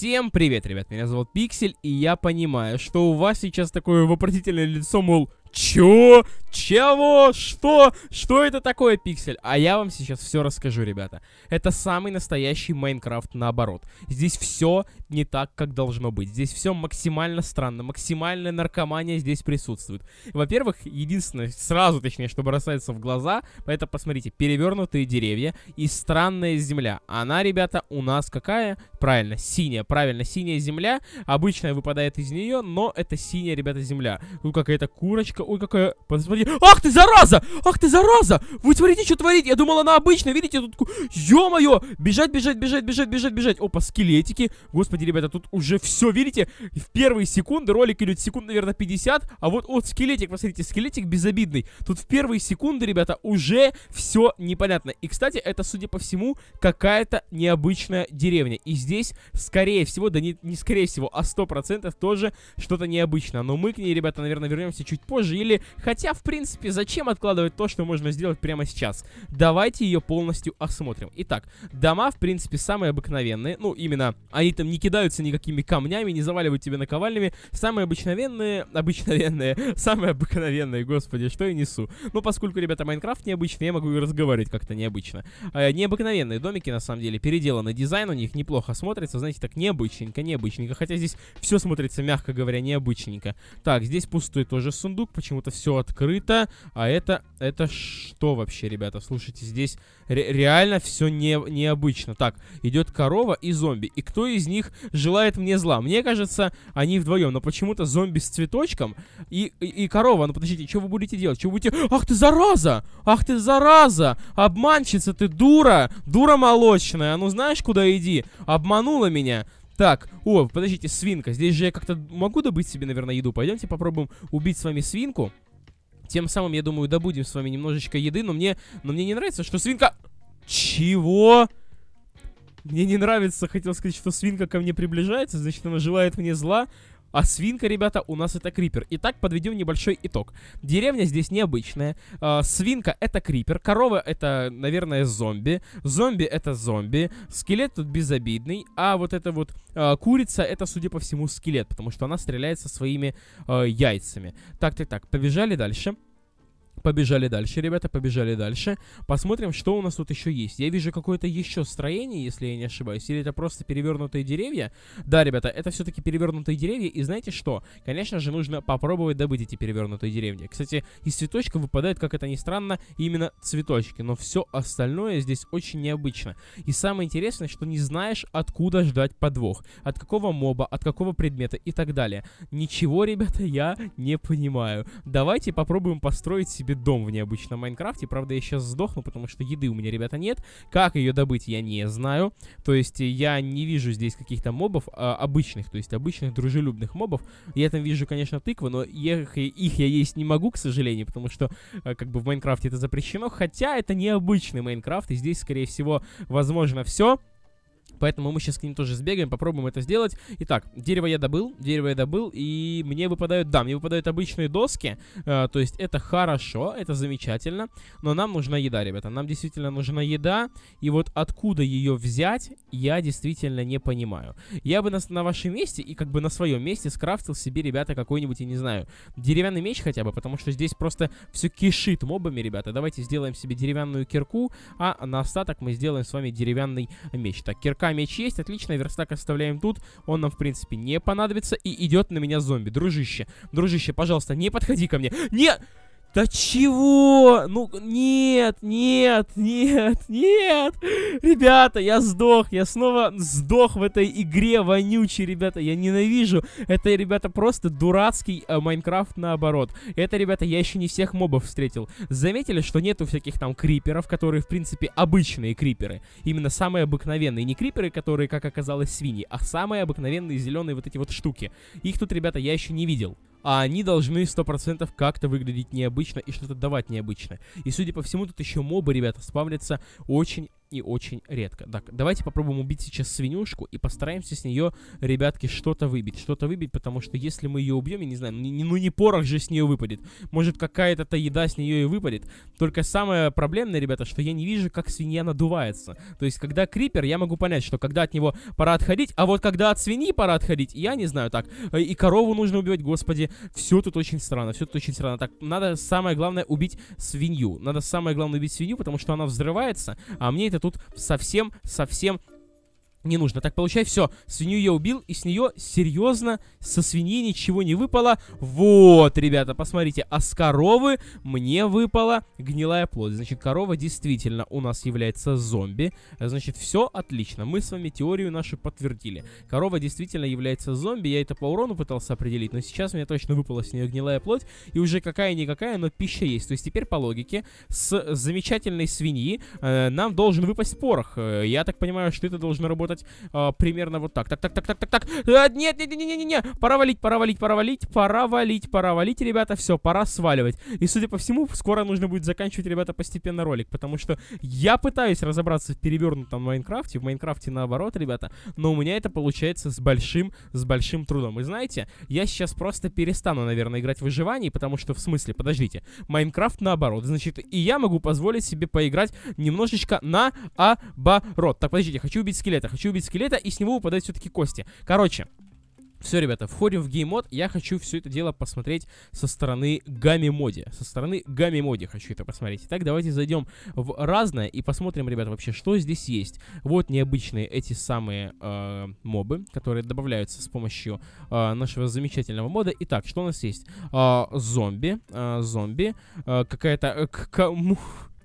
Всем привет, ребят, меня зовут Пиксель, и я понимаю, что у вас сейчас такое вопросительное лицо, мол, чё? Чего? Что? Что это такое, Пиксель? А я вам сейчас все расскажу, ребята. Это самый настоящий Майнкрафт наоборот. Здесь все не так, как должно быть. Здесь все максимально странно, максимальная наркомания здесь присутствует. Во-первых, единственное, сразу точнее, что бросается в глаза, это, посмотрите, перевернутые деревья и странная земля. Она, ребята, у нас какая? Правильно, синяя, правильно, синяя земля. Обычная выпадает из нее, но это синяя, ребята, земля. Ну какая-то курочка, ой, какая... посмотрите, ах ты, зараза! Ах ты, зараза! Вы смотрите, что творит! Я думал, она обычная, видите, тут... Ё-моё! Бежать, бежать, бежать, бежать, бежать, бежать! Опа, скелетики! Господи, господи, ребята, тут уже все, видите? В первые секунды, ролик идет секунд, наверное, 50, а вот вот скелетик, посмотрите, скелетик безобидный. Тут в первые секунды, ребята, уже все непонятно. И, кстати, это, судя по всему, какая-то необычная деревня. И здесь, скорее всего, да не, не скорее всего, а 100% тоже что-то необычное. Но мы к ней, ребята, наверное, вернемся чуть позже. Или, хотя, в принципе, зачем откладывать то, что можно сделать прямо сейчас? Давайте ее полностью осмотрим. Итак, дома, в принципе, самые обыкновенные. Ну, именно, они там не кидаются никакими камнями, не заваливают тебя наковальнями. Самые обыкновенные, обыкновенные, самые обыкновенные, господи, что я несу. Ну, поскольку, ребята, Майнкрафт необычный, я могу и разговаривать как-то необычно. Э, необыкновенные домики, на самом деле, переделаны дизайн, у них неплохо смотрится, знаете, так необычненько, необычненько. Хотя здесь все смотрится, мягко говоря, необычненько. Так, здесь пустой тоже сундук, почему-то все открыто. А это, это что вообще, ребята? Слушайте, здесь ре реально все не необычно. Так, идет корова и зомби. И кто из них желает мне зла. Мне кажется, они вдвоем, но почему-то зомби с цветочком и, и, и корова. Ну подождите, что вы будете делать? Что вы будете... Ах ты зараза! Ах ты зараза! Обманщица ты, дура! Дура молочная! А ну знаешь, куда иди? Обманула меня! Так, о, подождите, свинка. Здесь же я как-то могу добыть себе, наверное, еду. Пойдемте попробуем убить с вами свинку. Тем самым, я думаю, добудем с вами немножечко еды, но мне, но мне не нравится, что свинка... Чего? Мне не нравится, хотел сказать, что свинка ко мне приближается, значит, она желает мне зла. А свинка, ребята, у нас это крипер. Итак, подведем небольшой итог. Деревня здесь необычная. Э, свинка это крипер. Корова это, наверное, зомби. Зомби это зомби. Скелет тут безобидный. А вот эта вот э, курица это, судя по всему, скелет, потому что она стреляет со своими э, яйцами. Так, так, так, побежали дальше. Побежали дальше, ребята, побежали дальше. Посмотрим, что у нас тут еще есть. Я вижу какое-то еще строение, если я не ошибаюсь. Или это просто перевернутые деревья? Да, ребята, это все-таки перевернутые деревья. И знаете что? Конечно же, нужно попробовать добыть эти перевернутые деревья. Кстати, из цветочка выпадает, как это ни странно, именно цветочки. Но все остальное здесь очень необычно. И самое интересное, что не знаешь, откуда ждать подвох. От какого моба, от какого предмета и так далее. Ничего, ребята, я не понимаю. Давайте попробуем построить себе себе дом в необычном Майнкрафте. Правда, я сейчас сдохну, потому что еды у меня, ребята, нет. Как ее добыть, я не знаю. То есть э, я не вижу здесь каких-то мобов а, обычных, то есть обычных дружелюбных мобов. Я там вижу, конечно, тыквы, но их, их я есть не могу, к сожалению, потому что а, как бы в Майнкрафте это запрещено. Хотя это необычный Майнкрафт, и здесь, скорее всего, возможно все. Поэтому мы сейчас к ним тоже сбегаем, попробуем это сделать. Итак, дерево я добыл, дерево я добыл, и мне выпадают, да, мне выпадают обычные доски, э, то есть это хорошо, это замечательно, но нам нужна еда, ребята, нам действительно нужна еда, и вот откуда ее взять, я действительно не понимаю. Я бы на, на вашем месте и как бы на своем месте скрафтил себе, ребята, какой-нибудь, я не знаю, деревянный меч хотя бы, потому что здесь просто все кишит мобами, ребята. Давайте сделаем себе деревянную кирку, а на остаток мы сделаем с вами деревянный меч. Так, кирка пока меч есть, отлично, верстак оставляем тут, он нам, в принципе, не понадобится, и идет на меня зомби. Дружище, дружище, пожалуйста, не подходи ко мне. Нет! Да чего? Ну, нет, нет, нет, нет. Ребята, я сдох. Я снова сдох в этой игре вонючей, ребята. Я ненавижу. Это, ребята, просто дурацкий э, Майнкрафт наоборот. Это, ребята, я еще не всех мобов встретил. Заметили, что нету всяких там криперов, которые, в принципе, обычные криперы. Именно самые обыкновенные. Не криперы, которые, как оказалось, свиньи, а самые обыкновенные зеленые вот эти вот штуки. Их тут, ребята, я еще не видел а они должны 100% как-то выглядеть необычно и что-то давать необычно. И, судя по всему, тут еще мобы, ребята, спавнятся очень и очень редко. Так, давайте попробуем убить сейчас свинюшку и постараемся с нее, ребятки, что-то выбить. Что-то выбить, потому что если мы ее убьем, я не знаю, ну не, ну не порох же с нее выпадет. Может какая-то еда с нее и выпадет. Только самое проблемное, ребята, что я не вижу, как свинья надувается. То есть, когда крипер, я могу понять, что когда от него пора отходить, а вот когда от свиньи пора отходить, я не знаю, так. Э, и корову нужно убивать, господи. Все тут очень странно, все тут очень странно. Так, надо самое главное убить свинью. Надо самое главное убить свинью, потому что она взрывается, а мне это тут совсем-совсем не нужно. Так, получай, все, свинью я убил, и с нее, серьезно, со свиньи ничего не выпало. Вот, ребята, посмотрите, а с коровы мне выпала гнилая плоть. Значит, корова действительно у нас является зомби. Значит, все отлично, мы с вами теорию нашу подтвердили. Корова действительно является зомби, я это по урону пытался определить, но сейчас мне точно выпала с нее гнилая плоть, и уже какая-никакая, но пища есть. То есть теперь по логике, с замечательной свиньи э, нам должен выпасть порох. Э, я так понимаю, что это должно работать работать э, примерно вот так. Так, так, так, так, так, так. А, нет, нет, нет, нет, нет, нет. Пора валить, пора валить, пора валить, пора валить, пора валить, ребята. Все, пора сваливать. И, судя по всему, скоро нужно будет заканчивать, ребята, постепенно ролик. Потому что я пытаюсь разобраться в перевернутом Майнкрафте. В Майнкрафте наоборот, ребята. Но у меня это получается с большим, с большим трудом. И знаете, я сейчас просто перестану, наверное, играть в выживание, потому что, в смысле, подождите, Майнкрафт наоборот. Значит, и я могу позволить себе поиграть немножечко наоборот. Так, подождите, хочу убить скелета, хочу хочу убить скелета и с него выпадают все-таки кости. Короче, все, ребята, входим в геймод. Я хочу все это дело посмотреть со стороны гамми-моди. Со стороны гамми-моди хочу это посмотреть. Итак, давайте зайдем в разное и посмотрим, ребята, вообще, что здесь есть. Вот необычные эти самые э, мобы, которые добавляются с помощью э, нашего замечательного мода. Итак, что у нас есть? Э, зомби, э, зомби, э, какая-то... Э, к кому...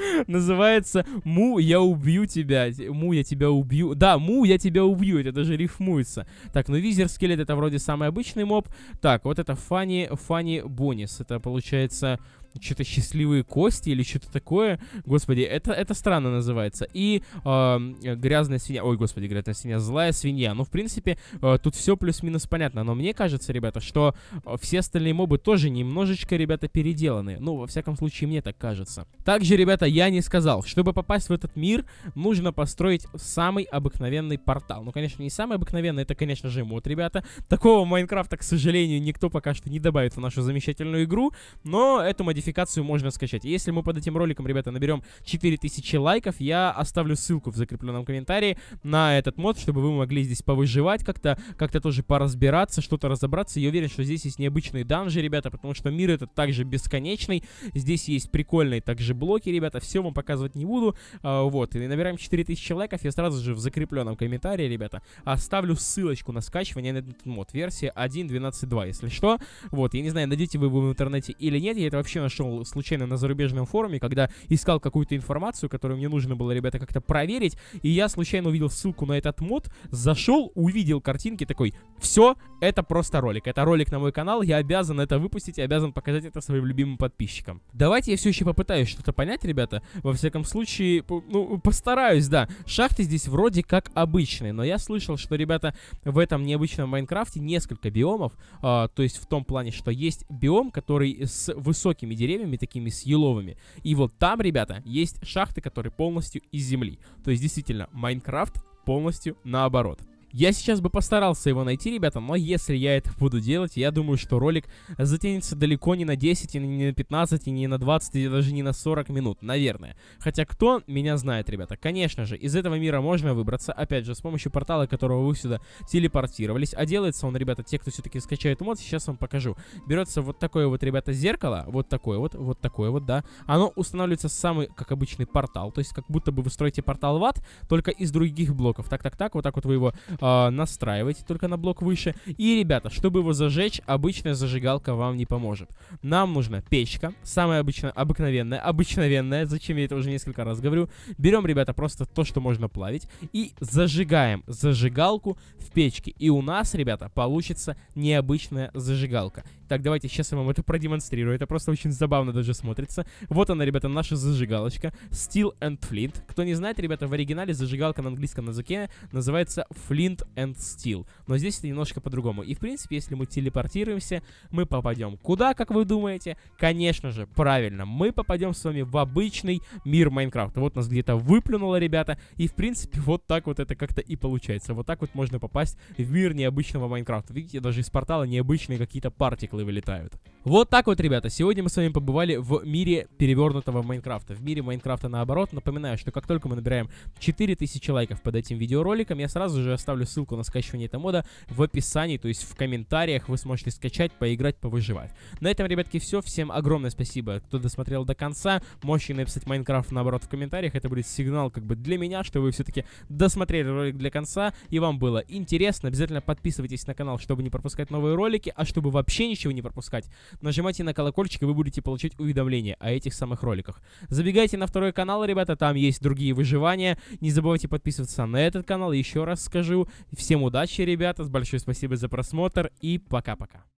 Называется «Му, я убью тебя». «Му, я тебя убью». Да, «Му, я тебя убью». Это даже рифмуется. Так, ну визер скелет это вроде самый обычный моб. Так, вот это Фанни, Фанни Бонис. Это получается что-то счастливые кости или что-то такое. Господи, это, это странно называется. И э, грязная свинья. Ой, господи, грязная свинья, злая свинья. Ну, в принципе, э, тут все плюс-минус понятно. Но мне кажется, ребята, что э, все остальные мобы тоже немножечко, ребята, переделаны. Ну, во всяком случае, мне так кажется. Также, ребята, я не сказал, чтобы попасть в этот мир, нужно построить самый обыкновенный портал. Ну, конечно, не самый обыкновенный, это, конечно же, мод, ребята. Такого Майнкрафта, к сожалению, никто пока что не добавит в нашу замечательную игру, но эту модель модификацию можно скачать. если мы под этим роликом, ребята, наберем 4000 лайков, я оставлю ссылку в закрепленном комментарии на этот мод, чтобы вы могли здесь повыживать как-то, как-то тоже поразбираться, что-то разобраться. Я уверен, что здесь есть необычные данжи, ребята, потому что мир этот также бесконечный. Здесь есть прикольные также блоки, ребята. Все вам показывать не буду. А, вот, и набираем 4000 лайков. Я сразу же в закрепленном комментарии, ребята, оставлю ссылочку на скачивание на этот мод. Версия 1.12.2, если что. Вот, я не знаю, найдете вы его в интернете или нет. Я это вообще нашел случайно на зарубежном форуме, когда искал какую-то информацию, которую мне нужно было, ребята, как-то проверить, и я случайно увидел ссылку на этот мод, зашел, увидел картинки, такой, все, это просто ролик, это ролик на мой канал, я обязан это выпустить и обязан показать это своим любимым подписчикам. Давайте я все еще попытаюсь что-то понять, ребята, во всяком случае, ну, постараюсь, да. Шахты здесь вроде как обычные, но я слышал, что, ребята, в этом необычном Майнкрафте несколько биомов, а, то есть в том плане, что есть биом, который с высокими деревьями, такими с еловыми. И вот там, ребята, есть шахты, которые полностью из земли. То есть, действительно, Майнкрафт полностью наоборот. Я сейчас бы постарался его найти, ребята, но если я это буду делать, я думаю, что ролик затянется далеко не на 10, и не на 15, и не на 20, и даже не на 40 минут, наверное. Хотя кто меня знает, ребята? Конечно же, из этого мира можно выбраться, опять же, с помощью портала, которого вы сюда телепортировались. А делается он, ребята, те, кто все-таки скачает мод, сейчас вам покажу. Берется вот такое вот, ребята, зеркало, вот такое вот, вот такое вот, да. Оно устанавливается самый, как обычный, портал, то есть как будто бы вы строите портал в ад, только из других блоков. Так-так-так, вот так вот вы его э, настраивайте только на блок выше. И, ребята, чтобы его зажечь, обычная зажигалка вам не поможет. Нам нужна печка, самая обычная, обыкновенная, обыкновенная, зачем я это уже несколько раз говорю. Берем, ребята, просто то, что можно плавить, и зажигаем зажигалку в печке. И у нас, ребята, получится необычная зажигалка. Так, давайте сейчас я вам это продемонстрирую. Это просто очень забавно даже смотрится. Вот она, ребята, наша зажигалочка. Steel and Flint. Кто не знает, ребята, в оригинале зажигалка на английском языке называется Flint Wind and Steel. Но здесь это немножко по-другому. И, в принципе, если мы телепортируемся, мы попадем куда, как вы думаете? Конечно же, правильно, мы попадем с вами в обычный мир Майнкрафта. Вот нас где-то выплюнуло, ребята. И, в принципе, вот так вот это как-то и получается. Вот так вот можно попасть в мир необычного Майнкрафта. Видите, даже из портала необычные какие-то партиклы вылетают. Вот так вот, ребята, сегодня мы с вами побывали в мире перевернутого Майнкрафта. В мире Майнкрафта наоборот. Напоминаю, что как только мы набираем 4000 лайков под этим видеороликом, я сразу же оставлю оставлю ссылку на скачивание этого мода в описании, то есть в комментариях вы сможете скачать, поиграть, повыживать. На этом, ребятки, все. Всем огромное спасибо, кто досмотрел до конца. Можете написать Майнкрафт, наоборот, в комментариях. Это будет сигнал как бы для меня, что вы все-таки досмотрели ролик для конца, и вам было интересно. Обязательно подписывайтесь на канал, чтобы не пропускать новые ролики, а чтобы вообще ничего не пропускать, нажимайте на колокольчик, и вы будете получать уведомления о этих самых роликах. Забегайте на второй канал, ребята, там есть другие выживания. Не забывайте подписываться на этот канал, еще раз скажу. Всем удачи, ребята. Большое спасибо за просмотр и пока-пока.